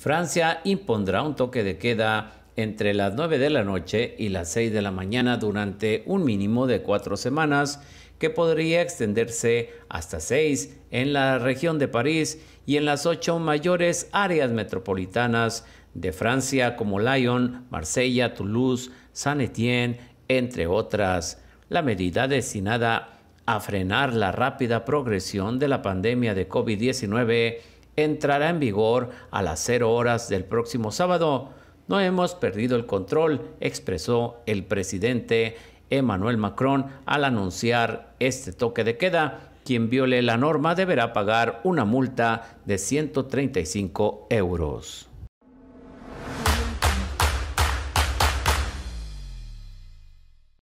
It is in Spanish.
Francia impondrá un toque de queda entre las 9 de la noche y las 6 de la mañana durante un mínimo de cuatro semanas que podría extenderse hasta 6 en la región de París y en las ocho mayores áreas metropolitanas de Francia como Lyon, Marsella, Toulouse, Saint-Étienne, entre otras. La medida destinada a frenar la rápida progresión de la pandemia de COVID-19 entrará en vigor a las 0 horas del próximo sábado. No hemos perdido el control, expresó el presidente Emmanuel Macron al anunciar este toque de queda. Quien viole la norma deberá pagar una multa de 135 euros.